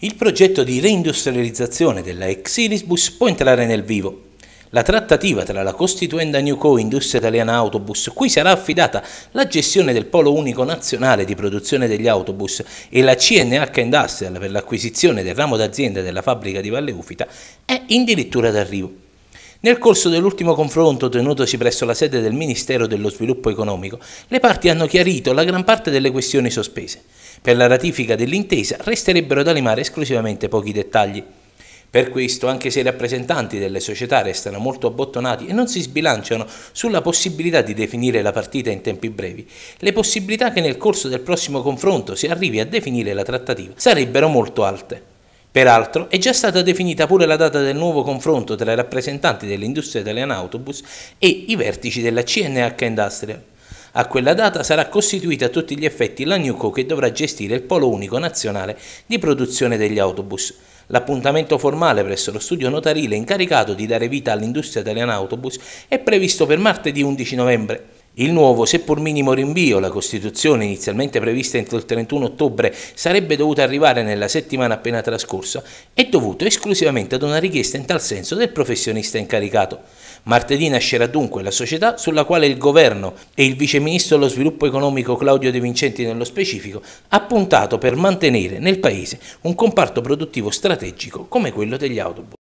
Il progetto di reindustrializzazione della ex Irisbus può entrare nel vivo. La trattativa tra la costituenda Newco e Industria Italiana Autobus, cui sarà affidata la gestione del polo unico nazionale di produzione degli autobus e la CNH Industrial per l'acquisizione del ramo d'azienda della fabbrica di Valle Ufita, è in dirittura d'arrivo. Nel corso dell'ultimo confronto tenutosi presso la sede del Ministero dello Sviluppo Economico, le parti hanno chiarito la gran parte delle questioni sospese. Per la ratifica dell'intesa resterebbero da limare esclusivamente pochi dettagli. Per questo, anche se i rappresentanti delle società restano molto abbottonati e non si sbilanciano sulla possibilità di definire la partita in tempi brevi, le possibilità che nel corso del prossimo confronto si arrivi a definire la trattativa sarebbero molto alte. Peraltro è già stata definita pure la data del nuovo confronto tra i rappresentanti dell'industria italiana autobus e i vertici della CNH Industrial. A quella data sarà costituita a tutti gli effetti la Nuco che dovrà gestire il polo unico nazionale di produzione degli autobus. L'appuntamento formale presso lo studio notarile incaricato di dare vita all'industria italiana autobus è previsto per martedì 11 novembre. Il nuovo, seppur minimo rinvio alla Costituzione inizialmente prevista entro il 31 ottobre sarebbe dovuto arrivare nella settimana appena trascorsa, è dovuto esclusivamente ad una richiesta in tal senso del professionista incaricato. Martedì nascerà dunque la società sulla quale il governo e il Vice Ministro dello sviluppo economico Claudio De Vincenti nello specifico ha puntato per mantenere nel paese un comparto produttivo strategico come quello degli autobus.